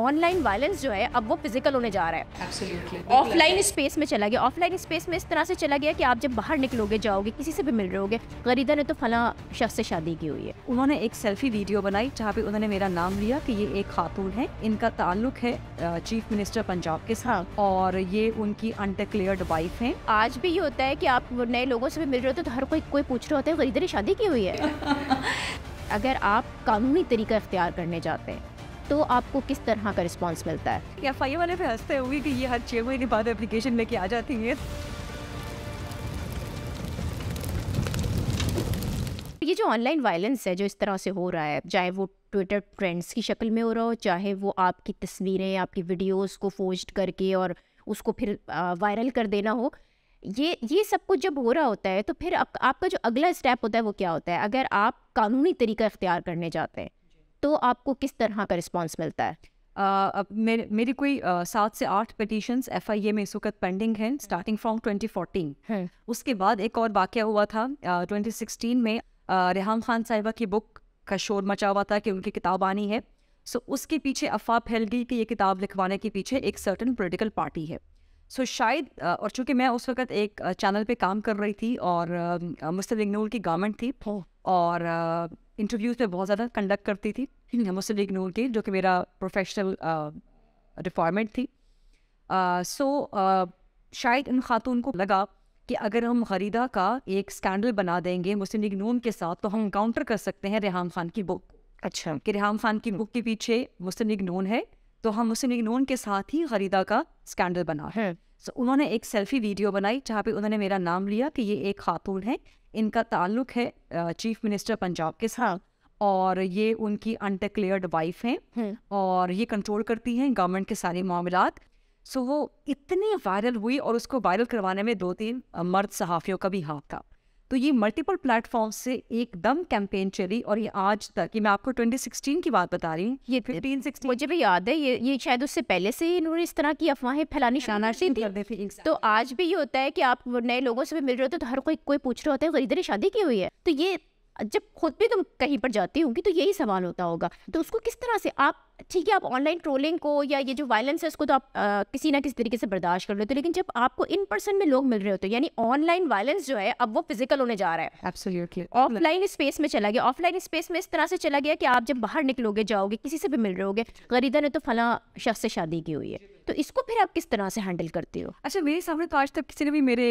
Online violence जो है अब वो फिजिकल होने जा रहा है ऑफलाइन स्पेस में चला गया ऑफलाइन स्पेस में इस तरह से चला गया कि आप जब बाहर निकलोगे जाओगे किसी से भी मिल रहे होगे गरीदा ने तो फला शख्स से शादी की हुई है उन्होंने एक सेल्फी वीडियो बनाई जहाँ पे उन्होंने मेरा नाम लिया कि ये एक खातून है इनका ताल्लुक है चीफ मिनिस्टर पंजाब के साथ हाँ। और ये उनकी अनडिक्लेयर्ड वाइफ है आज भी ये होता है की आप नए लोगों से भी मिल रहे होते तो हर कोई कोई पूछ रहे होते हैं गरीदा ने शादी की हुई है अगर आप कानूनी तरीका इख्तियार करने जाते हैं तो आपको किस तरह का रिस्पॉन्स मिलता है एफ आई वाले पे हंसते हुए कि ये हर छः महीने बाद एप्लीकेशन लेके आ जाती है ये जो ऑनलाइन वायलेंस है जो इस तरह से हो रहा है चाहे वो ट्विटर ट्रेंड्स की शक्ल में हो रहा हो चाहे वो आपकी तस्वीरें आपकी वीडियोस को पोस्ट करके और उसको फिर वायरल कर देना हो ये ये सब कुछ जब हो रहा होता है तो फिर आप, आपका जो अगला स्टेप होता है वो क्या होता है अगर आप कानूनी तरीका इख्तियार करने जाते हैं तो आपको किस तरह का रिस्पॉन्स मिलता है मेरी कोई सात से आठ पटिशन एफ आई ए में इस वक्त पेंडिंग है स्टार्टिंग फ्रॉम फोर्टीन उसके बाद एक और वाक्य हुआ था ट्वेंटी सिक्सटीन में रेहान खान साहिबा की बुक का शोर मचा हुआ था कि उनकी किताब आनी है सो उसके पीछे अफवाह फैल गई कि ये किताब लिखवाने के पीछे एक सर्टन पोलिटिकल पार्टी है सो so, शायद और चूंकि मैं उस वक्त एक चैनल पे काम कर रही थी और मुस्लिम लीग नूर की गवर्नमेंट थी और इंटरव्यूज पे बहुत ज़्यादा कंडक्ट करती थी मुस्लिम लीग नूर की जो कि मेरा प्रोफेशनल रिफॉर्मेंट थी सो so, शायद इन खातून को लगा कि अगर हम खरीदा का एक स्कैंडल बना देंगे मुस्लिम लीग नून के साथ तो हम काउंटर कर सकते हैं रेहाम खान की बुक अच्छा कि रेहान खान की बुक हम्म। के पीछे मुस्लिम लीग नून है तो हम मुस्लिम लीग नून के साथ ही खरीदा का स्कैंडल बना है सो हम्म। so, उन्होंने एक सेल्फी वीडियो बनाई जहाँ पे उन्होंने मेरा नाम लिया कि ये एक खातून है इनका ताल्लुक है चीफ मिनिस्टर पंजाब के साथ हाँ। और ये उनकी अनडिक्लेयर्ड वाइफ हैं हम्म। और ये कंट्रोल करती हैं गवर्नमेंट के सारे मामला सो so, वो इतनी वायरल हुई और उसको वायरल करवाने में दो तीन मर्द सहाफ़ियों का भी हाथ था तो ये मल्टीपल प्लेटफॉर्म से एकदम कैंपेन चली और ये आज तक ये मैं आपको 2016 की बात बता रही हूँ ये फिफ्टीन सिक्सटी मुझे भी याद है ये ये शायद उससे पहले से ही इन्होंने इस तरह की अफवाहें फैलानी शुरू कर दी थी तो आज भी ये होता है कि आप नए लोगों से भी मिल रहे होते हैं तो हर कोई कोई पूछ रहा होता है इधर शादी की हुई है तो ये जब खुद भी तुम तो कहीं पर जाती होगी तो यही सवाल होता होगा तो उसको किस तरह से आप ठीक है आप ऑनलाइन ट्रोलिंग को या ये जो वायलेंस है उसको तो आप आ, किसी ना किसी तरीके से बर्दाश्त कर लेते हो लेकिन जब आपको इन पर्सन में लोग मिल रहे होते हैं यानी ऑनलाइन वायलेंस जो है अब वो फिजिकल होने जा रहा है एब्सोल्युटली ऑफलाइन स्पेस में चला गया ऑफलाइन स्पेस में इस तरह से चला गया कि आप जब बाहर निकलोगे जाओगे किसी से भी मिल रहे होगे गरीदा ने तो फला शख्स से शादी की हुई है तो इसको फिर आप किस तरह से हैंडल करते हो अच्छा मेरे सामने तो आज तक किसी ने भी मेरे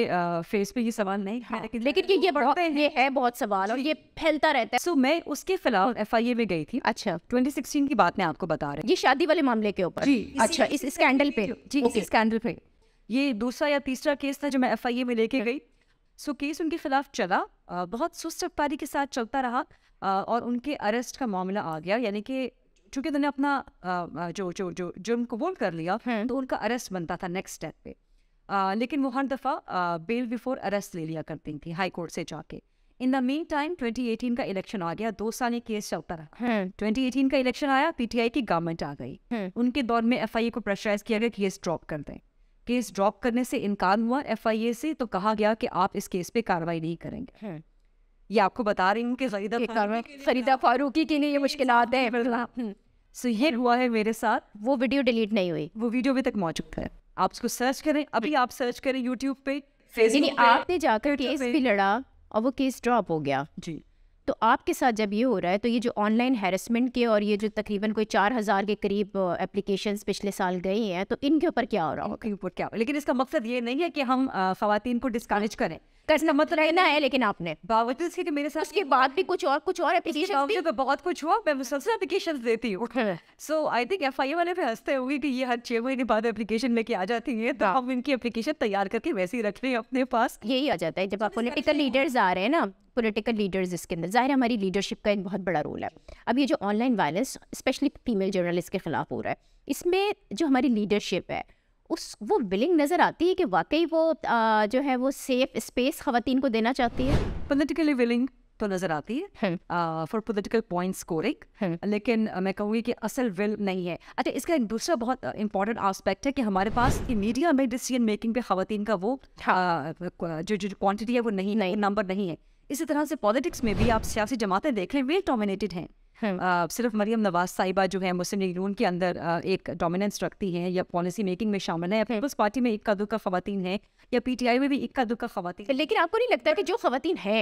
फेस पे ये सवाल नहीं हाँ, लेकिन, लेकिन ये ये बहुत ये है बहुत सवाल और ये फैलता रहता है सो so, मैं उसके फिलहाल एफ आई ए में गई थी अच्छा 2016 की बात मैं आपको बता रही ये शादी वाले मामले के ऊपर अच्छा इस स्कैंडल पे जी इस स्कैंडल पे ये दूसरा या तीसरा केस था जो मैं एफ में लेके गई सो केस उनके खिलाफ चला बहुत सुस्त रफ्तारी के साथ चलता रहा और उनके अरेस्ट का मामला आ गया यानी कि चूंकि उन्होंने अपना जो जो जो जुर्म कबूल कर लिया हम्म। तो उनका अरेस्ट बनता था नेक्स्ट स्टेप पे आ, लेकिन वो हर दफ़ा बेल बिफोर अरेस्ट ले लिया करती थी हाई कोर्ट से जाके इन द मेन टाइम 2018 का इलेक्शन आ गया दो साल ये केस चलता रहा 2018 हम्म। का इलेक्शन आया पीटीआई की गवर्नमेंट आ गई हम्म। उनके दौर में एफ को प्रेशराइज किया गया केस ड्रॉप कर दें केस ड्रॉप करने से इनकार हुआ एफ से तो कहा गया कि आप इस केस पे कार्रवाई नहीं करेंगे ये आपको बता रही हूँ कि फरीदा फरीदा फारूकी के लिए ये मुश्किल हैं मतलब, हम्म। सो ये हुआ है मेरे साथ वो वीडियो डिलीट नहीं हुई वो वीडियो अभी तक मौजूद है आप उसको सर्च करें अभी आप सर्च करें यूट्यूब पे फेसबुक आपने जाकर केस भी लड़ा और वो केस ड्रॉप हो गया जी तो आपके साथ जब ये हो रहा है तो ये जो ऑनलाइन हेरसमेंट के और ये जो तकरीबन कोई चार हज़ार के करीब एप्लीकेशन पिछले साल गई हैं तो इनके ऊपर क्या हो रहा है ऊपर क्या हो लेकिन इसका मकसद ये नहीं है कि हम खातन को डिस्करेज करें करना मत ना है लेकिन आपने बावजूद कि तो मेरे साथ उसके बाद भी कुछ और कुछ और एप्लीकेशन भी पे तो बहुत कुछ हुआ मैं मुसलसल एप्लीकेशन देती हूँ सो आई थिंक एफ आई वाले पे हंसते होंगे कि ये हर छः महीने बाद एप्लीकेशन लेके आ जाती है तो हाँ। हम इनकी एप्लीकेशन तैयार करके वैसे ही रख रहे हैं अपने पास यही आ जाता है जब तो आप पोलिटिकल लीडर्स आ रहे हैं ना पोलिटिकल लीडर्स इसके अंदर ज़ाहिर हमारी लीडरशिप का एक बहुत बड़ा रोल है अब ये जो online violence specially female journalist के खिलाफ हो रहा है इसमें जो हमारी लीडरशिप है उस वो बिलिंग नज़र आती है कि वाकई वो आ, जो है वो सेफ स्पेस खातन को देना चाहती है पोलिटिकली विलिंग तो नज़र आती है फॉर पोलिटिकल पॉइंट स्कोरिंग लेकिन uh, मैं कहूँगी कि असल विल नहीं है अच्छा इसका एक दूसरा बहुत इंपॉर्टेंट uh, आस्पेक्ट है कि हमारे पास मीडिया में डिसीजन मेकिंग पे खातन का वो uh, जो जो क्वान्टिटी है वो नहीं नंबर नहीं है इसी तरह से पॉलिटिक्स में भी आप सियासी जमातें देख लें हैं वेल डोमिनेटेड हैं सिर्फ मरियम नवाज साहिबा जो है मुस्लिम लीग के अंदर एक डोमिनेंस रखती हैं या पॉलिसी मेकिंग में शामिल है पीपल्स पार्टी में इक्का दुक्का खातन है या पीटीआई में भी इक्का दुक्का खातन लेकिन आपको नहीं लगता कि जो खातन है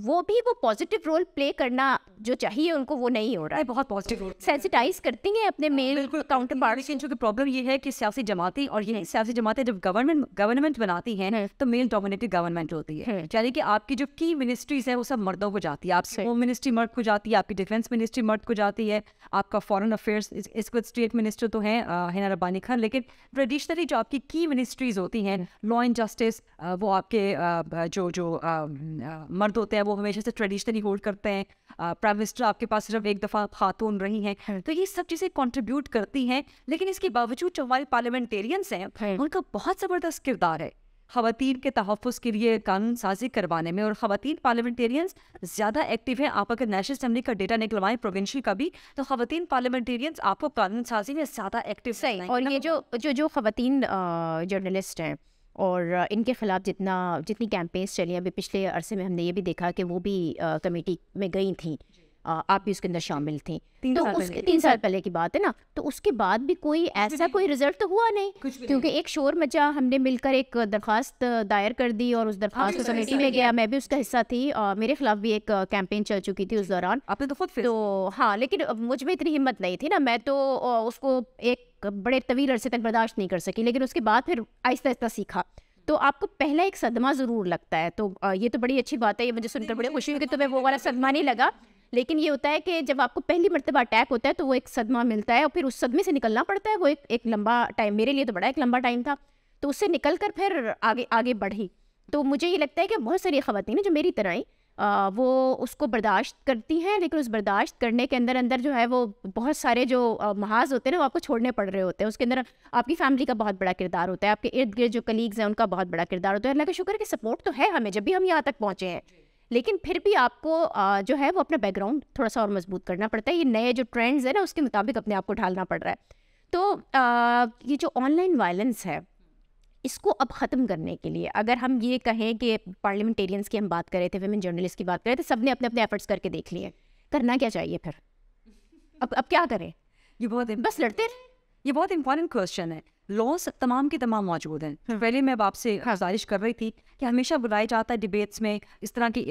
वो भी वो पॉजिटिव रोल प्ले करना जो चाहिए उनको वो नहीं हो रहा है बहुत पॉजिटिव रोल सेंसिटाइज करती हैं अपने मेल काउंटर पार्ट क्योंकि प्रॉब्लम ये है कि सियासी जमाती और ये सियासी जमातें जब गवर्नमेंट गवर्नमेंट बनाती हैं तो मेल डोमिनेटिव गवर्नमेंट होती है यानी कि आपकी जो की मिनिस्ट्रीज है वो सब मर्दों को जाती है आपकी होम मिनिस्ट्री मर्द को जाती है आपकी डिफेंस मिनिस्ट्री मर्द को जाती है आपका फॉरन अफेयर्स इसको स्टेट मिनिस्टर तो है हिना रबानी खान लेकिन ट्रेडिशनली जो आपकी की मिनिस्ट्रीज होती हैं लॉ एंड जस्टिस वो आपके जो जो मर्द होते हैं है वो हमेशा से ट्रेडिशनली होल्ड करते हैं प्राइम मिनिस्टर आपके पास सिर्फ एक दफ़ा खातून रही हैं तो ये सब चीज़ें कॉन्ट्रीब्यूट करती हैं लेकिन इसके बावजूद जो हमारे पार्लियामेंटेरियंस हैं उनका बहुत ज़बरदस्त किरदार है खातन के तहफ़ के लिए कानून साजी करवाने में और खातन पार्लियामेंटेरियंस ज़्यादा एक्टिव हैं आप अगर नेशनल असम्बली का डेटा निकलवाएं प्रोविंशियल का भी तो खातन पार्लियामेंटेरियंस आपको कानून साजी में ज़्यादा एक्टिव सही और ये जो जो जो खातन जर्नलिस्ट हैं और इनके ख़िलाफ़ जितना जितनी कैंपेन्स चली अभी पिछले अरसे में हमने ये भी देखा कि वो भी कमेटी में गई थी आप भी उसके अंदर शामिल थी तीन तो उसके तीन साल पहले की बात है ना तो उसके बाद भी कोई ऐसा कोई रिजल्ट तो हुआ नहीं क्योंकि एक शोर मचा हमने मिलकर एक दरख्वास्त दायर कर दी और उस हाँ, दरख्वास्त कमेटी में गया मैं भी उसका हिस्सा थी और मेरे खिलाफ भी एक कैंपेन चल चुकी थी उस दौरान आपने तो खुद तो हाँ लेकिन मुझ में इतनी हिम्मत नहीं थी ना मैं तो उसको एक बड़े तवील अरसे तक बर्दाश्त नहीं कर सकी लेकिन उसके बाद फिर आहिस्ता आहिस्ता सीखा तो आपको पहला एक सदमा ज़रूर लगता है तो ये तो बड़ी अच्छी बात है ये मुझे सुनकर बड़ी खुशी हुई कि तुम्हें वो वाला सदमा नहीं लगा लेकिन ये होता है कि जब आपको पहली मरतबा अटैक होता है तो वो एक सदमा मिलता है और फिर उस सदमे से निकलना पड़ता है वो एक एक लंबा टाइम मेरे लिए तो बड़ा एक लंबा टाइम था तो उससे निकल कर फिर आगे आगे बढ़ी तो मुझे ये लगता है कि बहुत सारी हैं जो मेरी तरह आई आ, वो उसको बर्दाश्त करती हैं लेकिन उस बर्दाश्त करने के अंदर अंदर जो है वो बहुत सारे जो महाज होते हैं ना वो आपको छोड़ने पड़ रहे होते हैं उसके अंदर आपकी फैमिली का बहुत बड़ा किरदार होता है आपके इर्द गिर्द जो कलीग्स हैं उनका बहुत बड़ा किरदार होता है अल्लाह का शुक्र कि सपोर्ट तो है हमें जब भी हम यहाँ तक पहुँचे हैं लेकिन फिर भी आपको जो है वो अपना बैकग्राउंड थोड़ा सा और मजबूत करना पड़ता है ये नए जो ट्रेंड्स हैं ना उसके मुताबिक अपने आप को ढालना पड़ रहा है तो ये जो ऑनलाइन वायलेंस है इसको अब ख़त्म करने के लिए अगर हम ये कहें कि पार्लियामेंटेरियंस की हम बात कर रहे थे वेमेन जर्नलिस्ट की बात कर रहे थे सब ने अपने अपने एफर्ट्स करके देख लिए करना क्या चाहिए फिर अब अब क्या करें ये बहुत बस लड़ते रहे ये बहुत इंपॉर्टेंट क्वेश्चन है लॉस तमाम के तमाम मौजूद हैं हम्म। पहले मैं आपसे हाँ। गुजारिश कर रही थी कि हमेशा बुलाया जाता है डिबेट्स में इस तरह की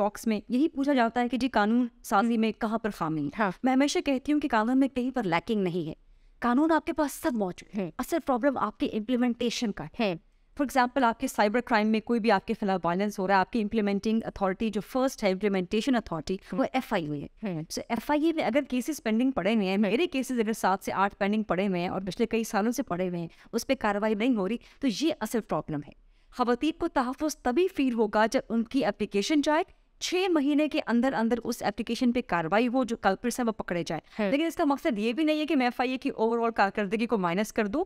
टॉक्स में यही पूछा जाता है कि जी कानून साजी में कहाँ पर खामी है हाँ। मैं हमेशा कहती हूँ कि कानून में कहीं पर लैकिंग नहीं है कानून आपके पास सब मौजूद है असल प्रॉब्लम आपके इम्प्लीमेंटेशन का है फॉर एग्जाम्पल आपके साइबर क्राइम में कोई भी आपके खिलाफ वायलेंस हो रहा है आपकी इम्प्लीमेंटिंग अथॉरिटी जो फर्स्ट है इम्प्लीमेंटेशन अथॉरिटी वो एफ आई हुई है सो एफ आई ए में अगर केसेस पेंडिंग पड़े हुए हैं मेरे केसेस अगर सात से आठ पेंडिंग पड़े हुए हैं और पिछले कई सालों से पड़े हुए हैं उस पर कार्रवाई नहीं हो रही तो ये असल प्रॉब्लम है खातन को तहफ़ तभी फील होगा जब उनकी अप्लीकेशन जाए छह महीने के अंदर अंदर उस एप्लीकेशन पे कार्रवाई हो जो कल्प्रिट्स से वो पकड़े जाए लेकिन इसका मकसद ये भी नहीं है कि मैं एफ आई ए की ओवरऑल कारकर्दगी को माइनस कर दूँ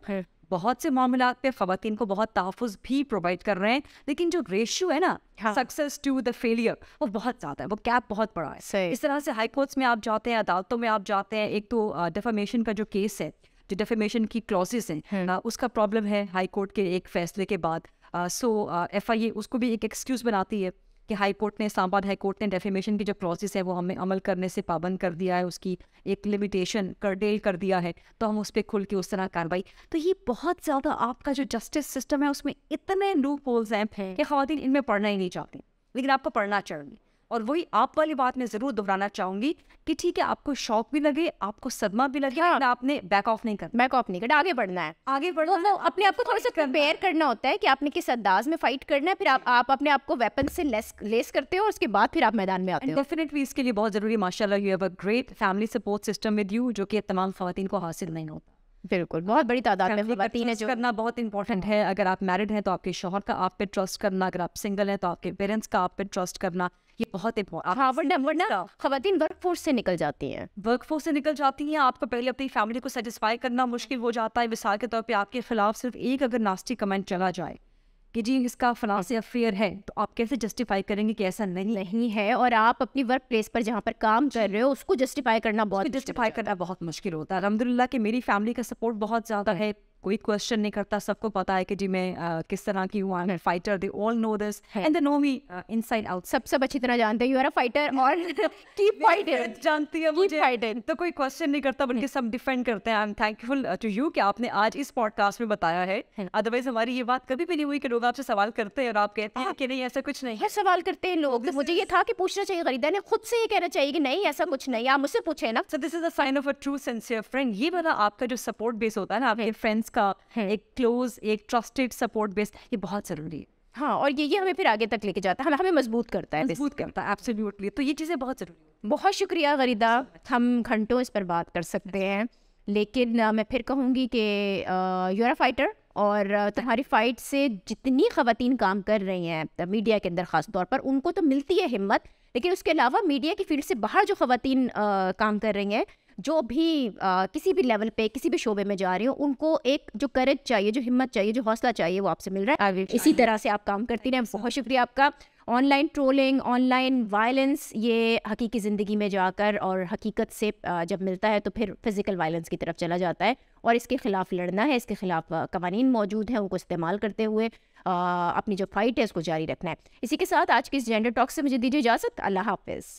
बहुत से मामला पे खातन को बहुत तहफ़ भी प्रोवाइड कर रहे हैं लेकिन जो रेशियो है ना सक्सेस टू द फेलियर वो बहुत ज़्यादा है वो कैप बहुत बड़ा है इस तरह से हाई कोर्ट्स में आप जाते हैं अदालतों में आप जाते हैं एक तो डिफामेशन का जो केस है जो डेफामेशन की क्लॉजेस हैं उसका प्रॉब्लम है हाई कोर्ट के एक फैसले के बाद सो एफ आई ए उसको भी एक एक्सक्यूज़ बनाती है कि हाई कोर्ट ने इस्लाबाद हाई कोर्ट ने डेफेमेशन की जो प्रोसेस है वो हमें अमल करने से पाबंद कर दिया है उसकी एक लिमिटेशन डेल कर दिया है तो हम उस पर खुल के उस तरह कार्रवाई तो ये बहुत ज़्यादा आपका जो जस्टिस सिस्टम है उसमें इतने लू पोल्स हैं कि खातन इनमें पढ़ना ही नहीं चाहती लेकिन आपको पढ़ना चाहिए और वही आप वाली बात मैं जरूर दोहराना चाहूंगी कि ठीक है आपको शौक भी लगे आपको सदमा भी लगे हाँ। आपने बैक ऑफ नहीं करना बैक ऑफ नहीं करना आगे बढ़ना है आगे बढ़ना तो, अपने आपको थोड़ा सा प्रिपेयर करना होता है कि आपने किस अंदाज में फाइट करना है फिर आप आप अपने आपको वेपन से लेस लेस करते हो और उसके बाद फिर आप मैदान में आते हो डेफिनेटली इसके लिए बहुत जरूरी माशाल्लाह you have a great family support system with you जो कि तमाम खातन को हासिल नहीं होता बिल्कुल बहुत बड़ी तादाद में खातन जो करना बहुत इंपॉर्टेंट है अगर आप मैरिड हैं तो आपके शोहर का आप पे ट्रस्ट करना अगर आप सिंगल हैं तो आपके पेरेंट्स का आप पे ट्रस्ट करना ये बहुत हाँ, खातन वर्क फोर्स से निकल जाती हैं वर्क फोर्स से निकल जाती हैं आपको पहले अपनी फैमिली को सेटिस्फाई करना मुश्किल हो जाता है मिसाल के तौर पर आपके खिलाफ सिर्फ एक अगर नास्टिक कमेंट चला जाए कि जी इसका फलां से अफेयर है तो आप कैसे जस्टिफाई करेंगे कि ऐसा नहीं नहीं है और आप अपनी वर्क प्लेस पर जहाँ पर काम कर रहे हो उसको जस्टिफाई करना बहुत जस्टिफाई करना बहुत मुश्किल होता है अलहमदिल्ला की मेरी फैमिली का सपोर्ट बहुत ज़्यादा है कोई क्वेश्चन नहीं करता सबको पता है कि जी मैं uh, किस तरह की हूँ I fighter they all know this and they know me inside out सब सब अच्छी तरह जानते हैं यू आर अ फाइटर और कीप फाइटिंग जानती है मुझे फाइटिंग तो कोई क्वेश्चन नहीं करता बल्कि सब डिफेंड करते हैं I am thankful to you कि आपने आज इस पॉडकास्ट में बताया है अदरवाइज हमारी ये बात कभी भी नहीं हुई कि लोग आपसे सवाल करते हैं और आप कहते हैं हाँ। कि नहीं ऐसा कुछ नहीं है सवाल करते हैं लोग तो मुझे ये था कि पूछना चाहिए खरीदा ने खुद से ये कहना चाहिए कि नहीं ऐसा कुछ नहीं आप मुझसे पूछे ना so this is a sign of a true sincere friend ये वाला आपका जो सपोर्ट बेस होता है ना आपके फ्रेंड्स का है एक क्लोज एक ट्रस्टेड सपोर्ट बेस ये बहुत ज़रूरी है हाँ और ये ये हमें फिर आगे तक लेके जाता है हमें हमें मजबूत करता है मजबूत करता है एब्सोल्युटली तो ये चीज़ें बहुत ज़रूरी बहुत शुक्रिया गरीदा हम घंटों इस पर बात कर सकते हैं लेकिन मैं फिर कहूँगी कि यू आर फाइटर और तुम्हारी फाइट से जितनी ख़वान काम कर रही हैं मीडिया के अंदर ख़ास तौर पर उनको तो मिलती है हिम्मत लेकिन उसके अलावा मीडिया की फील्ड से बाहर जो ख़वान काम कर रही हैं जो भी आ, किसी भी लेवल पे किसी भी शोबे में जा रही हो उनको एक जो करेज चाहिए जो हिम्मत चाहिए जो हौसला चाहिए वो आपसे मिल रहा है इसी तरह से आप काम करती रहें बहुत शुक्रिया आपका ऑनलाइन ट्रोलिंग ऑनलाइन वायलेंस ये हकीकी ज़िंदगी में जाकर और हकीकत से जब मिलता है तो फिर फिज़िकल वायलेंस की तरफ चला जाता है और इसके ख़िलाफ़ लड़ना है इसके ख़िलाफ़ कवानीन मौजूद हैं उनको इस्तेमाल करते हुए अपनी जो फाइट है उसको जारी रखना है इसी के साथ आज की इस जेंडर टॉक से मुझे दीजिए इजाज़त अल्लाह हाफिज़